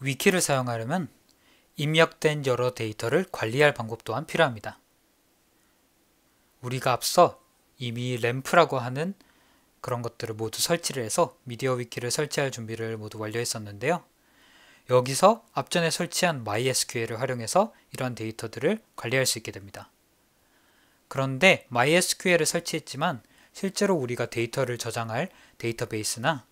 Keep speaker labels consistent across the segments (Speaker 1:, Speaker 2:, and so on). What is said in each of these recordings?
Speaker 1: 위키를 사용하려면 입력된 여러 데이터를 관리할 방법 또한 필요합니다. 우리가 앞서 이미 램프라고 하는 그런 것들을 모두 설치를 해서 미디어 위키를 설치할 준비를 모두 완료했었는데요. 여기서 앞전에 설치한 MySQL을 활용해서 이러한 데이터들을 관리할 수 있게 됩니다. 그런데 MySQL을 설치했지만 실제로 우리가 데이터를 저장할 데이터베이스나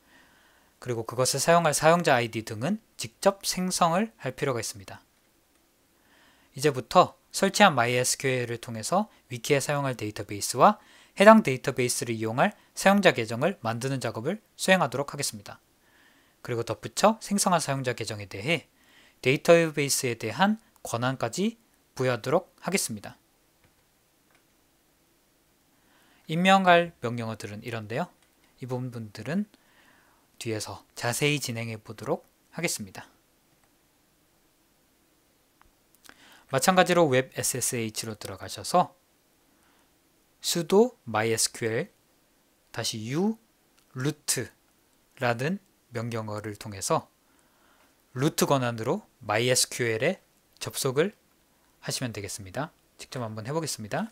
Speaker 1: 그리고 그것을 사용할 사용자 아이디 등은 직접 생성을 할 필요가 있습니다. 이제부터 설치한 MySQL을 통해서 위키에 사용할 데이터베이스와 해당 데이터베이스를 이용할 사용자 계정을 만드는 작업을 수행하도록 하겠습니다. 그리고 덧붙여 생성한 사용자 계정에 대해 데이터베이스에 대한 권한까지 부여하도록 하겠습니다. 임명할 명령어들은 이런데요. 이 부분들은 뒤에서 자세히 진행해 보도록 하겠습니다. 마찬가지로 웹 SSH로 들어가셔서 sudo mysql u root라는 명령어를 통해서 루트 권한으로 mysql에 접속을 하시면 되겠습니다. 직접 한번 해보겠습니다.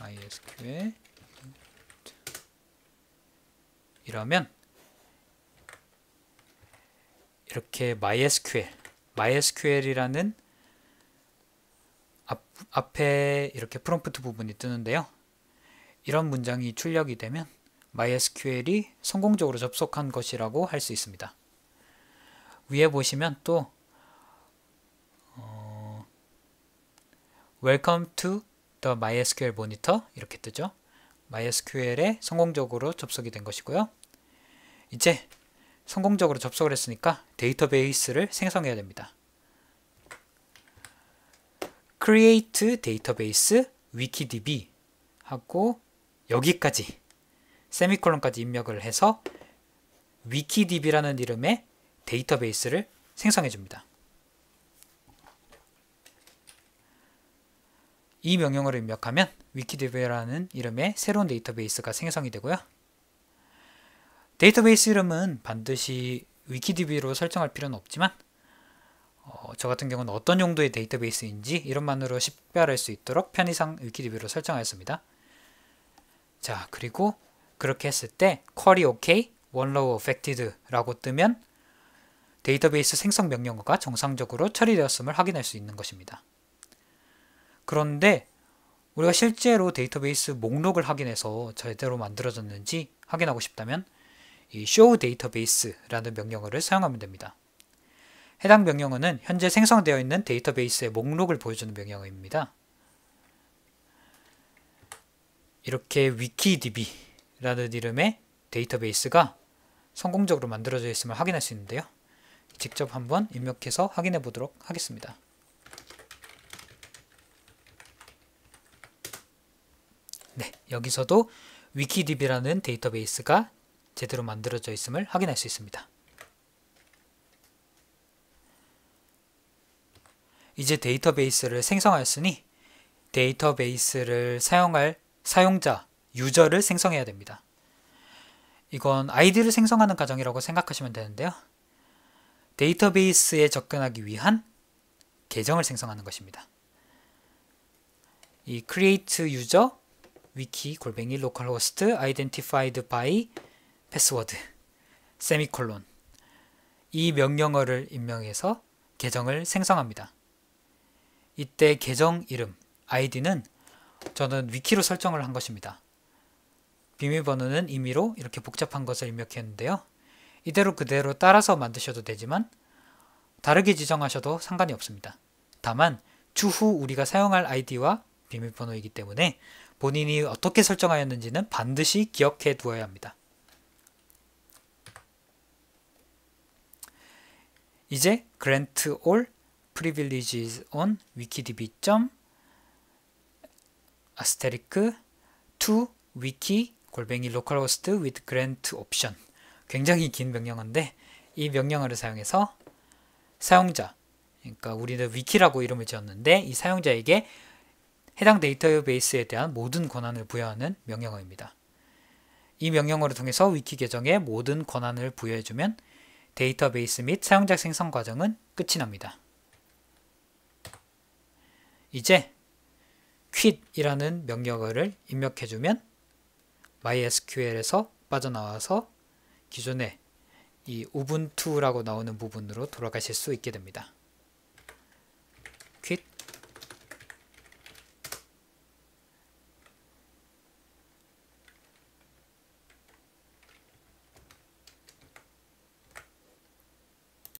Speaker 1: MySQL 이러면 이렇게 MySQL, MySQL이라는 앞, 앞에 이렇게 프롬프트 부분이 뜨는데요. 이런 문장이 출력이 되면 MySQL이 성공적으로 접속한 것이라고 할 수 있습니다. 위에 보시면 또 어, Welcome to 더 MySQL 모니터 이렇게 뜨죠. MySQL에 성공적으로 접속이 된 것이고요. 이제 성공적으로 접속을 했으니까 데이터베이스를 생성해야 됩니다. create database wikidb 하고 여기까지 세미콜론까지 입력을 해서 wikidb라는 이름의 데이터베이스를 생성해 줍니다. 이 명령어를 입력하면 위키디브라는 이름의 새로운 데이터베이스가 생성이 되고요. 데이터베이스 이름은 반드시 위키디비로 설정할 필요는 없지만 어, 저 같은 경우는 어떤 용도의 데이터베이스인지 이름만으로 식별할 수 있도록 편의상 위키디비로 설정하였습니다. 자 그리고 그렇게 했을 때 쿼리 OK, 원로우 어펙티드라고 뜨면 데이터베이스 생성 명령어가 정상적으로 처리되었음을 확인할 수 있는 것입니다. 그런데 우리가 실제로 데이터베이스 목록을 확인해서 제대로 만들어졌는지 확인하고 싶다면 이 show database라는 명령어를 사용하면 됩니다. 해당 명령어는 현재 생성되어 있는 데이터베이스의 목록을 보여주는 명령어입니다. 이렇게 wikidb라는 이름의 데이터베이스가 성공적으로 만들어져 있음을 확인할 수 있는데요. 직접 한번 입력해서 확인해 보도록 하겠습니다. 여기서도 위키딥이라는 데이터베이스가 제대로 만들어져 있음을 확인할 수 있습니다. 이제 데이터베이스를 생성하였으니 데이터베이스를 사용할 사용자, 유저를 생성해야 됩니다. 이건 아이디를 생성하는 과정이라고 생각하시면 되는데요. 데이터베이스에 접근하기 위한 계정을 생성하는 것입니다. 이 create user 위키 골뱅이 로컬 c 스트 아이덴티파이드 바이 패스워드 세미콜론 이 명령어를 임명해서 계정을 생성합니다. 이때 계정 이름 아이디는 저는 위키로 설정을 한 것입니다. 비밀번호는 임의로 이렇게 복잡한 것을 입력했는데요. 이대로 그대로 따라서 만드셔도 되지만 다르게 지정하셔도 상관이 없습니다. 다만 추후 우리가 사용할 아이디와 비밀번호이기 때문에 본인이 어떻게 설정하였는지는 반드시 기억해 두어야 합니다. 이제 grant all privileges on wikidb. 아스테리크 to wiki 골뱅이 localhost with grant option 굉장히 긴 명령어인데 이 명령어를 사용해서 사용자 그러니까 우리는 위키라고 이름을 지었는데 이 사용자에게 해당 데이터베이스에 대한 모든 권한을 부여하는 명령어입니다. 이 명령어를 통해서 위키 계정에 모든 권한을 부여해주면 데이터베이스 및 사용자 생성 과정은 끝이 납니다. 이제 quit이라는 명령어를 입력해주면 MySQL에서 빠져나와서 기존의 이 우분투라고 나오는 부분으로 돌아가실 수 있게 됩니다.